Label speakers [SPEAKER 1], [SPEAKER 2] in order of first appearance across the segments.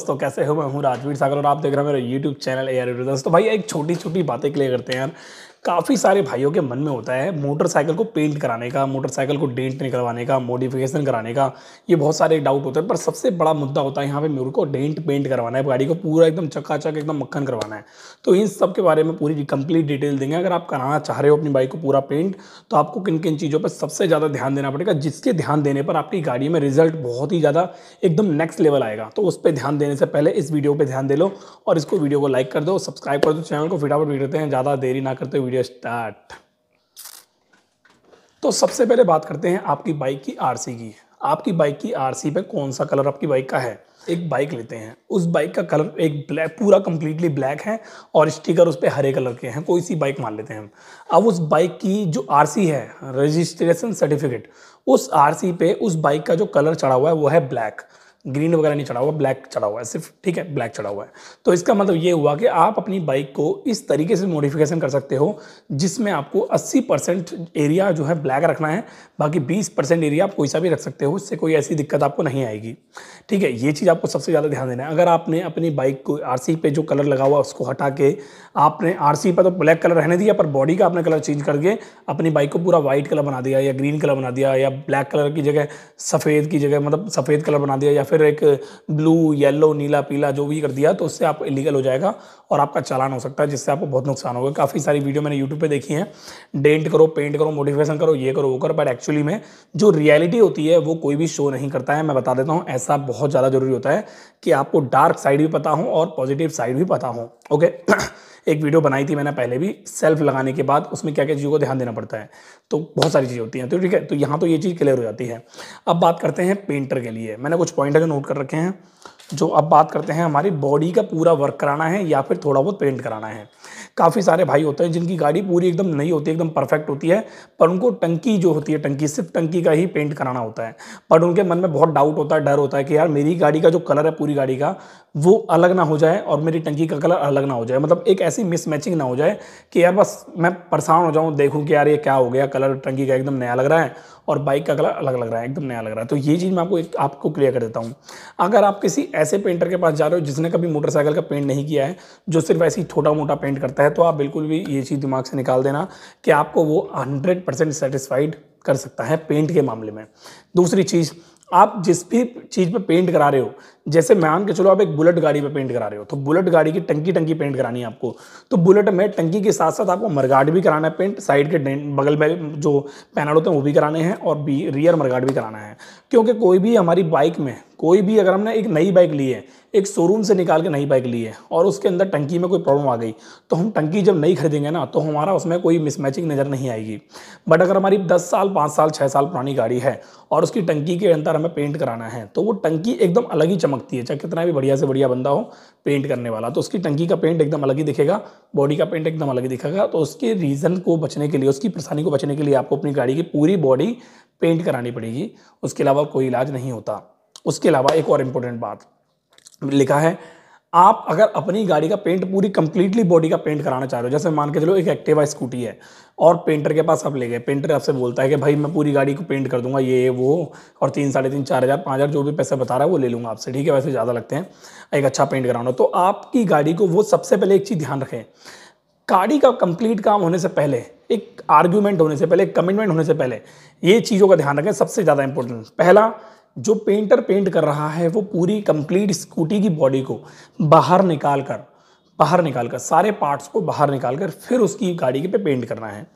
[SPEAKER 1] दोस्तों कैसे हो मैं हूँ राजवीर सागर और आप देख रहे हैं मेरा यूट्यूब चैनल ए आर तो भाई एक छोटी छोटी बातें क्लियर करते हैं यार काफ़ी सारे भाइयों के मन में होता है मोटरसाइकिल को पेंट कराने का मोटरसाइकिल को डेंट निकलवाने का मॉडिफिकेशन कराने का ये बहुत सारे डाउट होते हैं पर सबसे बड़ा मुद्दा होता है यहाँ पे मेरे को डेंट पेंट करवाना है गाड़ी को पूरा एकदम चक्काचक एकदम मक्खन करवाना है तो इन सब के बारे में पूरी कंप्लीट डिटेल देंगे अगर आप कराना चाह रहे हो अपनी बाइक को पूरा पेंट तो आपको किन किन चीज़ों पर सबसे ज़्यादा ध्यान देना पड़ेगा जिसके ध्यान देने पर आपकी गाड़ी में रिजल्ट बहुत ही ज़्यादा एकदम नेक्स्ट लेवल आएगा तो उस पर ध्यान देने से पहले इस वीडियो पर ध्यान दे लो और इसको वीडियो को लाइक कर दो सब्सक्राइब कर दो चैनल को फिटाफट भी देते हैं ज़्यादा देरी ना करते हुए वीडियो स्टार्ट तो सबसे पहले बात करते हैं आपकी बाइक की आरसी की आपकी बाइक की आरसी पे कौन सा कलर आपकी बाइक का है एक बाइक लेते हैं उस बाइक का कलर एक ब्लैक पूरा कंप्लीटली ब्लैक है और स्टिकर उस पर हरे कलर के हैं कोई सी बाइक मान लेते हैं हम अब उस बाइक की जो आरसी है रजिस्ट्रेशन सर्टिफिकेट उस आरसी पे उस बाइक का जो कलर चढ़ा हुआ है वो है ब्लैक ग्रीन वगैरह नहीं चढ़ा हुआ ब्लैक चढ़ा हुआ है सिर्फ ठीक है ब्लैक चढ़ा हुआ है तो इसका मतलब ये हुआ कि आप अपनी बाइक को इस तरीके से मॉडिफिकेशन कर सकते हो जिसमें आपको 80 परसेंट एरिया जो है ब्लैक रखना है बाकी 20 परसेंट एरिया आप कोई सा भी रख सकते हो इससे कोई ऐसी दिक्कत आपको नहीं आएगी ठीक है ये चीज़ आपको सबसे ज़्यादा ध्यान देना है अगर आपने अपनी बाइक को आर पे जो कलर लगा हुआ उसको हटा के आपने आर पर तो ब्लैक कलर रहने दिया पर बॉडी का आपने कलर चेंज करके अपनी बाइक को पूरा वाइट कलर बना दिया या ग्रीन कलर बना दिया या ब्लैक कलर की जगह सफ़ेद की जगह मतलब सफ़ेद कलर बना दिया या फिर एक ब्लू येलो नीला पीला जो भी कर दिया तो उससे आप इलीगल हो जाएगा और आपका चालान हो सकता है जिससे आपको बहुत नुकसान होगा काफ़ी सारी वीडियो मैंने यूट्यूब पे देखी हैं डेंट करो पेंट करो मोटिवेशन करो ये करो वो करो बट एक्चुअली में जो रियलिटी होती है वो कोई भी शो नहीं करता है मैं बता देता हूँ ऐसा बहुत ज़्यादा ज़रूरी होता है कि आपको डार्क साइड भी पता हो और पॉजिटिव साइड भी पता हो ओके एक वीडियो बनाई थी मैंने पहले भी सेल्फ लगाने के बाद उसमें क्या क्या चीज़ों को ध्यान देना पड़ता है तो बहुत सारी चीज़ें होती हैं तो ठीक है तो यहाँ तो ये चीज़ क्लियर हो जाती है अब बात करते हैं पेंटर के लिए मैंने कुछ पॉइंट जो नोट कर रखे हैं जो अब बात करते हैं हमारी बॉडी का पूरा वर्क कराना है या फिर थोड़ा बहुत पेंट कराना है काफ़ी सारे भाई होते हैं जिनकी गाड़ी पूरी एकदम नई होती है एकदम परफेक्ट होती है पर उनको टंकी जो होती है टंकी सिर्फ टंकी का ही पेंट कराना होता है पर उनके मन में बहुत डाउट होता है डर होता है कि यार मेरी गाड़ी का जो कलर है पूरी गाड़ी का वो अलग ना हो जाए और मेरी टंकी का कलर अलग ना हो जाए मतलब एक ऐसी मिसमैचिंग ना हो जाए कि यार बस मैं परेशान हो जाऊँ देखूँ कि यार ये क्या हो गया कलर टंकी का एकदम नया लग रहा है और बाइक का कलर अलग लग रहा है एकदम नया लग रहा है तो ये चीज़ मैं आपको एक, आपको क्लियर कर देता हूँ अगर आप किसी ऐसे पेंटर के पास जा रहे हो जिसने कभी मोटरसाइकिल का पेंट नहीं किया है जो सिर्फ ऐसी छोटा मोटा पेंट करता है तो आप बिल्कुल भी ये चीज़ दिमाग से निकाल देना कि आपको वो हंड्रेड परसेंट सेटिस्फाइड कर सकता है पेंट के मामले में दूसरी चीज़ आप जिस भी चीज़ पे पेंट करा रहे हो जैसे मान के चलो आप एक बुलेट गाड़ी पे पेंट करा रहे हो तो बुलेट गाड़ी की टंकी टंकी पेंट करानी है आपको तो बुलेट में टंकी के साथ साथ आपको मरगाड भी कराना है पेंट साइड के बगल में जो पैनल होते हैं वो भी कराने हैं और बी रियर मरगाड भी कराना है क्योंकि कोई भी हमारी बाइक में कोई भी अगर हमने एक नई बाइक ली है एक शोरूम से निकाल के नई बाइक ली है और उसके अंदर टंकी में कोई प्रॉब्लम आ गई तो हम टंकी जब नई खरीदेंगे ना तो हमारा उसमें कोई मिसमैचिंग नज़र नहीं आएगी बट अगर हमारी दस साल पाँच साल छः साल पुरानी गाड़ी है और उसकी टंकी के अंदर हमें पेंट कराना है तो वो टंकी एकदम अलग ही चमकती है चाहे कितना भी बढ़िया से बढ़िया बंदा हो पेंट करने वाला तो उसकी टंकी का पेंट एकदम अलग ही दिखेगा बॉडी का पेंट एकदम अलग ही दिखेगा तो उसके रीज़न को बचने के लिए उसकी परेशानी को बचने के लिए आपको अपनी गाड़ी की पूरी बॉडी पेंट करानी पड़ेगी उसके अलावा कोई इलाज नहीं होता उसके अलावा एक और इम्पोर्टेंट बात लिखा है आप अगर अपनी गाड़ी का पेंट पूरी कंप्लीटली बॉडी का पेंट कराना चाह रहे हो जैसे मान के चलो एक एक्टिवा स्कूटी है और पेंटर के पास आप ले गए पेंटर आपसे बोलता है कि भाई मैं पूरी गाड़ी को पेंट कर दूंगा ये वो और तीन साढ़े तीन चार हज़ार पाँच हज़ार जो भी पैसा बता रहा है वो ले लूँगा आपसे ठीक है वैसे ज़्यादा लगते हैं एक अच्छा पेंट कराना तो आपकी गाड़ी को वो सबसे पहले एक चीज़ ध्यान रखें गाड़ी का कंप्लीट काम होने से पहले एक आर्ग्यूमेंट होने से पहले एक कमिटमेंट होने से पहले ये चीज़ों का ध्यान रखें सबसे ज़्यादा इंपॉर्टेंट पहला जो पेंटर पेंट कर रहा है वो पूरी कंप्लीट स्कूटी की बॉडी को बाहर निकाल कर बाहर निकाल कर सारे पार्ट्स को बाहर निकाल कर फिर उसकी गाड़ी के पे पेंट करना है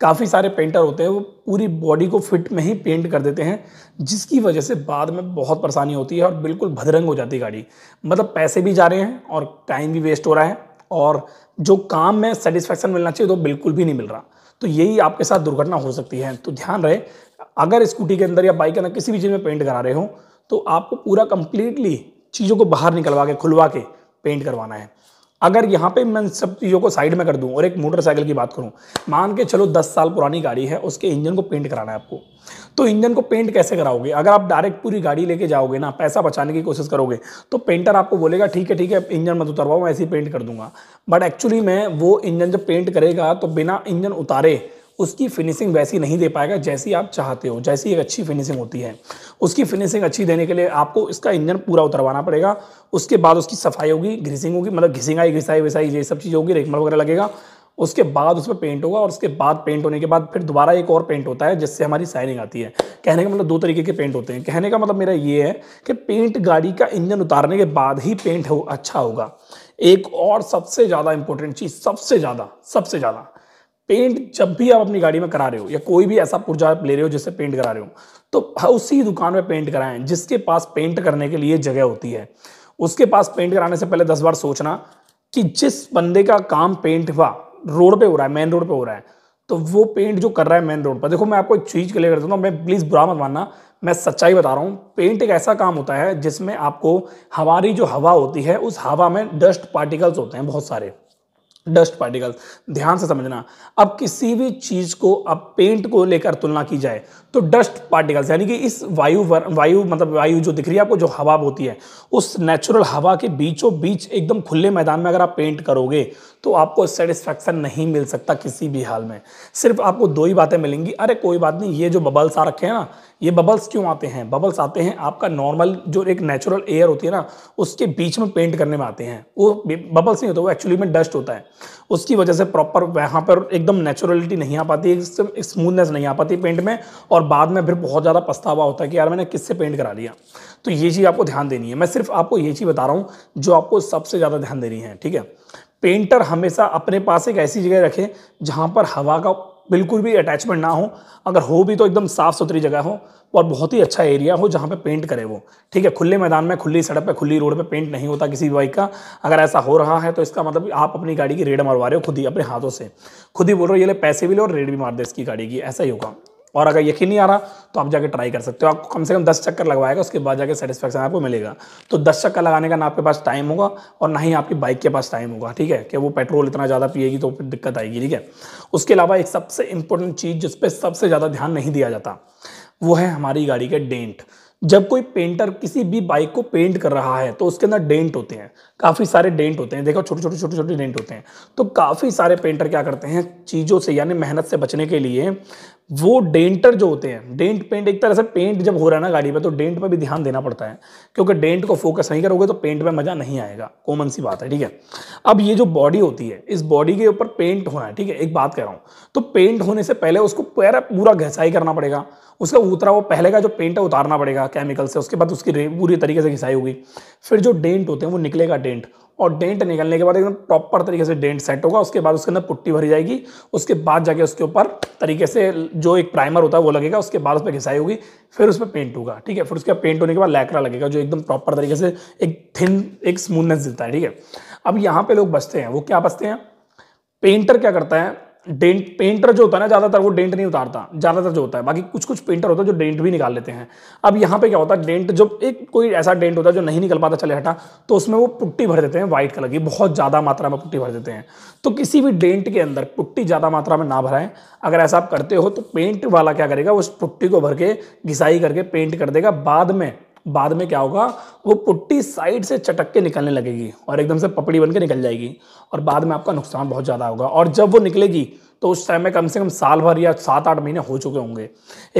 [SPEAKER 1] काफ़ी सारे पेंटर होते हैं वो पूरी बॉडी को फिट में ही पेंट कर देते हैं जिसकी वजह से बाद में बहुत परेशानी होती है और बिल्कुल भदरंग हो जाती है गाड़ी मतलब पैसे भी जा रहे हैं और टाइम भी वेस्ट हो रहा है और जो काम में सेटिस्फैक्शन मिलना चाहिए तो बिल्कुल भी नहीं मिल रहा तो यही आपके साथ दुर्घटना हो सकती है तो ध्यान रहे अगर स्कूटी के अंदर या बाइक के अंदर किसी भी चीज़ में पेंट करा रहे हो तो आपको पूरा कंप्लीटली चीज़ों को बाहर निकलवा के खुलवा के पेंट करवाना है अगर यहाँ पे मैं सब चीज़ों को साइड में कर दूँ और एक मोटरसाइकिल की बात करूँ मान के चलो 10 साल पुरानी गाड़ी है उसके इंजन को पेंट कराना है आपको तो इंजन को पेंट कैसे कराओगे अगर आप डायरेक्ट पूरी गाड़ी लेके जाओगे ना पैसा बचाने की कोशिश करोगे तो पेंटर आपको बोलेगा ठीक है ठीक है इंजन मत उतरवाओ मैं ऐसे ही पेंट कर दूंगा बट एक्चुअली में वो इंजन जब पेंट करेगा तो बिना इंजन उतारे उसकी फिनिशिंग वैसी नहीं दे पाएगा जैसी आप चाहते हो जैसी एक अच्छी फिनिशिंग होती है उसकी फिनिशिंग अच्छी देने के लिए आपको इसका इंजन पूरा उतरवाना पड़ेगा उसके बाद उसकी सफाई होगी ग्रीसिंग होगी मतलब घिसिंगाई घिसाई विसाई ये सब चीज़ होगी रेखमल वगैरह लगेगा उसके बाद उस पर पेंट होगा और उसके बाद पेंट होने के बाद फिर दोबारा एक और पेंट होता है जिससे हमारी साइनिंग आती है कहने का मतलब दो तरीके के पेंट होते हैं कहने का मतलब मेरा ये है कि पेंट गाड़ी का इंजन उतारने के बाद ही पेंट हो अच्छा होगा एक और सबसे ज़्यादा इंपॉर्टेंट चीज़ सबसे ज़्यादा सबसे ज़्यादा पेंट जब भी आप अपनी गाड़ी में करा रहे हो या कोई भी ऐसा पुर्जा ले रहे हो जिससे पेंट करा रहे हो तो हाँ, उसी दुकान में पेंट कराएं जिसके पास पेंट करने के लिए जगह होती है उसके पास पेंट कराने से पहले दस बार सोचना कि जिस बंदे का काम पेंट हुआ रोड पे हो रहा है मेन रोड पे हो रहा है तो वो पेंट जो कर रहा है मेन रोड पर देखो मैं आपको एक चीज़ क्लियर कर देता हूँ तो मैं प्लीज़ बुरा मत मानना मैं सच्चाई बता रहा हूँ पेंट एक ऐसा काम होता है जिसमें आपको हमारी जो हवा होती है उस हवा में डस्ट पार्टिकल्स होते हैं बहुत सारे डस्ट पार्टिकल ध्यान से समझना अब किसी भी चीज़ को अब पेंट को लेकर तुलना की जाए तो डस्ट पार्टिकल्स यानी कि इस वायु वायु मतलब वायु जो दिख रही है आपको जो हवा होती है उस नेचुरल हवा के बीचों बीच एकदम खुले मैदान में अगर आप पेंट करोगे तो आपको सेटिस्फेक्शन नहीं मिल सकता किसी भी हाल में सिर्फ आपको दो ही बातें मिलेंगी अरे कोई बात नहीं ये जो बबल्स आ रखे हैं ना ये बबल्स क्यों आते हैं बबल्स आते हैं आपका नॉर्मल जो एक नेचुरल एयर होती है ना उसके बीच में पेंट करने में आते हैं वो बबल्स नहीं होते वो एक्चुअली में डस्ट होता है उसकी वजह से प्रॉपर वहाँ पर एकदम नेचुरलिटी नहीं आ पाती स्मूथनेस नहीं आ पाती पेंट में और और बाद में फिर बहुत ज़्यादा पछतावा होता है कि यार मैंने किससे पेंट करा लिया तो ये चीज़ आपको ध्यान देनी है मैं सिर्फ आपको ये चीज़ बता रहा हूँ जो आपको सबसे ज़्यादा ध्यान देनी है ठीक है पेंटर हमेशा अपने पास एक ऐसी जगह रखें जहाँ पर हवा का बिल्कुल भी अटैचमेंट ना हो अगर हो भी तो एकदम साफ़ सुथरी जगह हो और बहुत ही अच्छा एरिया हो जहाँ पे पेंट करे वो ठीक है खुले मैदान में खुली सड़क पे खुली रोड पे पेंट नहीं होता किसी भी बाइक का अगर ऐसा हो रहा है तो इसका मतलब आप अपनी गाड़ी की रेड मरवा रहे हो खुद ही अपने हाथों से खुद ही बोल रहे हो ये ले पैसे भी लो और रेड भी मार दे इसकी गाड़ी की ऐसा ही होगा और अगर यकीन नहीं आ रहा तो आप जाके ट्राई कर सकते हो आपको कम से कम दस चक्कर लगवाएगा उसके बाद जाके सेटिस्फेक्शन आपको मिलेगा तो दस चक्कर लगाने का ना आपके पास टाइम होगा और ना ही आपकी बाइक के पास टाइम होगा ठीक है कि वो पेट्रोल इतना ज़्यादा पिएगी तो फिर दिक्कत आएगी ठीक है उसके अलावा एक सबसे इंपॉर्टेंट चीज़ जिस पर सबसे ज़्यादा ध्यान नहीं दिया जाता वो है हमारी गाड़ी के डेंट जब कोई पेंटर किसी भी बाइक को पेंट कर रहा है तो उसके अंदर डेंट होते हैं काफ़ी सारे डेंट होते हैं देखो छोटे छोटे छोटे छोटे डेंट होते हैं तो काफ़ी सारे पेंटर क्या करते हैं चीज़ों से यानी मेहनत से बचने के लिए वो डेंटर जो होते हैं डेंट पेंट एक तरह से पेंट जब हो रहा है ना गाड़ी में तो डेंट पर भी ध्यान देना पड़ता है क्योंकि डेंट को फोकस नहीं करोगे तो पेंट में मज़ा नहीं आएगा कॉमन सी बात है ठीक है अब ये जो बॉडी होती है इस बॉडी के ऊपर पेंट होना है ठीक है एक बात कह रहा हूँ तो पेंट होने से पहले उसको पूरा घसाई करना पड़ेगा उसका उतरा वो पहले का जो पेंट है उतारना पड़ेगा केमिकल से उसके बाद उसकी पूरी तरीके से घिसाई होगी फिर जो डेंट होते हैं वो निकलेगा डेंट और डेंट निकलने के बाद एकदम प्रॉपर तरीके से डेंट सेट होगा उसके बाद उसके अंदर पुट्टी भरी जाएगी उसके बाद जाके उसके ऊपर तरीके से जो एक प्राइमर होता है वो लगेगा उसके बाद उस पर घिसाई होगी फिर उस पर पेंट होगा ठीक है फिर उसके पेंट होने के बाद लैकरा लगेगा जो एकदम प्रॉपर तरीके से एक थिन एक स्मूथनेस देता है ठीक है अब यहाँ पर लोग बचते हैं वो क्या बचते हैं पेंटर क्या करता है डेंट पेंटर जो होता है ना ज़्यादातर वो डेंट नहीं उतारता ज़्यादातर जो होता है बाकी कुछ कुछ पेंटर होता है जो डेंट भी निकाल लेते हैं अब यहाँ पे क्या होता है डेंट जब एक कोई ऐसा डेंट होता है जो नहीं निकल पाता चले हटा तो उसमें वो पुट्टी भर देते हैं व्हाइट कलर की बहुत ज़्यादा मात्रा में पुट्टी भर देते हैं तो किसी भी डेंट के अंदर पुट्टी ज़्यादा मात्रा में ना भराएं अगर ऐसा आप करते हो तो पेंट वाला क्या करेगा उस पुट्टी को भर के घिसाई करके पेंट कर देगा बाद में बाद में क्या होगा वो पुट्टी साइड से चटक के निकलने लगेगी और एकदम से पपड़ी बनकर निकल जाएगी और बाद में आपका नुकसान बहुत ज़्यादा होगा और जब वो निकलेगी तो उस टाइम में कम से कम साल भर या सात आठ महीने हो चुके होंगे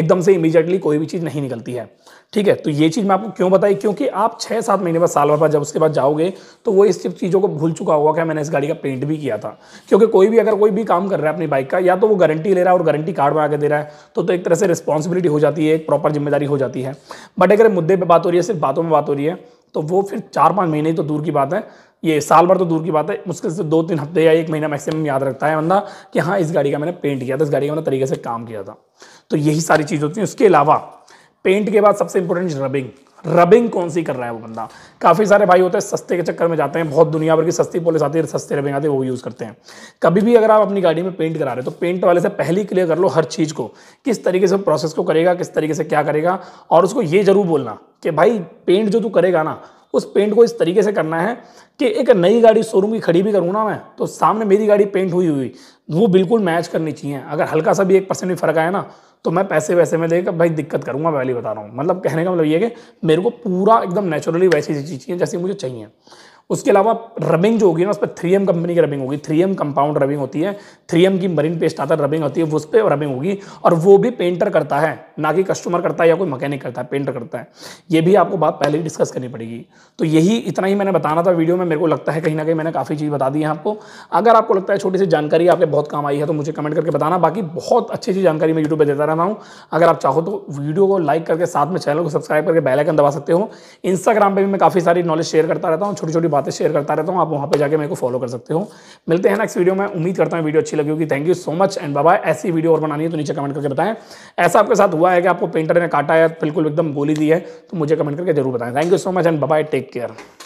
[SPEAKER 1] एकदम से इमीजिएटली कोई भी चीज़ नहीं निकलती है ठीक है तो ये चीज़ मैं आपको क्यों बताई क्योंकि आप छः सात महीने बाद साल भर बाद जब उसके बाद जाओगे तो वो इस चीज़ों को भूल चुका होगा कि मैंने इस गाड़ी का पेंट भी किया था क्योंकि कोई भी अगर कोई भी काम कर रहा है अपनी बाइक का या तो वो गारंटी ले रहा है और गारंटी कार्ड बना के दे रहा है तो, तो एक तरह से रिस्पॉन्सिबिलिटी हो जाती है एक प्रॉपर जिम्मेदारी हो जाती है बट अगर मुद्दे पर बात हो रही है सिर्फ बातों में बात हो रही है तो वो फिर चार पाँच महीने तो दूर की बात है ये साल भर तो दूर की बात है मुश्किल से दो तीन हफ्ते या एक महीना मैक्सिमम याद रखता है बंदा कि हाँ इस गाड़ी का मैंने पेंट किया था इस गाड़ी का मैंने तरीके से काम किया था तो यही सारी चीज़ होती है उसके अलावा पेंट के बाद सबसे इंपॉर्टेंट रबिंग रबिंग कौन सी कर रहा है वो बंदा काफ़ी सारे भाई होते हैं सस्ते के चक्कर में जाते हैं बहुत दुनिया भर की सस्ती पॉलिस आती है सस्ते रबिंग आती है वो यूज़ करते हैं कभी भी अगर आप अपनी गाड़ी में पेंट करा रहे हो तो पेंट वाले से पहले क्लियर कर लो हर चीज़ को किस तरीके से प्रोसेस को करेगा किस तरीके से क्या करेगा और उसको ये ज़रूर बोलना कि भाई पेंट जो तू करेगा ना उस पेंट को इस तरीके से करना है कि एक नई गाड़ी शोरूम की खड़ी भी करूँ ना मैं तो सामने मेरी गाड़ी पेंट हुई हुई वो बिल्कुल मैच करनी चाहिए अगर हल्का सा भी एक परसेंट भी फर्क आया ना तो मैं पैसे वैसे में देकर भाई दिक्कत करूँगा मैं बता रहा हूँ मतलब कहने का मतलब ये है कि मेरे को पूरा एकदम नेचुरली वैसी चीज़ चाहिए जैसी मुझे चाहिए उसके अलावा रबिंग जो होगी ना उस पर थ्री एम कंपनी की रबिंग होगी थ्री एम कंपाउंड रबिंग होती है थ्री एम की मरीन पेस्ट आता है रबिंग होती है उस पर रबिंग होगी और वो भी पेंटर करता है ना कि कस्टमर करता है या कोई मैकेनिक करता है पेंटर करता है ये भी आपको बात पहले ही डिस्कस करनी पड़ेगी तो यही इतना ही मैंने बताना था वीडियो में मेरे को लगता है कहीं ना कहीं मैंने काफ़ी चीज़ बता दी है आपको अगर आपको लगता है छोटी सी जानकारी आपके बहुत काम आई है तो मुझे कमेंट करके बताना बाकी बहुत अच्छी अच्छी जानकारी मैं यूट्यूब पर देता रहता हूँ अगर आप चाहो तो वीडियो को लाइक करके साथ में चैनल को सब्सक्राइब करके बैलाइकन दबा सकते हो इंस्टाग्राम पर भी मैं काफ़ी सारी नॉलेज शेयर करता रहता हूँ छोटी छोटी बातें शेयर करता रहता हूँ आप वहाँ पर जाकर मेरे को फॉलो कर सकते हो मिलते हैं नेक्स्ट वीडियो में उम्मीद करता हूँ वीडियो अच्छी लगी होगी thank you so much and बाबा ऐसी वीडियो और बनानी है तो नीचे कमेंट करके बताएं ऐसा आपके साथ हुआ हुआ है कि आपको पेंटर ने काटा है बिल्कुल एकदम गोली दी है तो मुझे कमेंट करके जरूर बताएं thank you so much and bye take care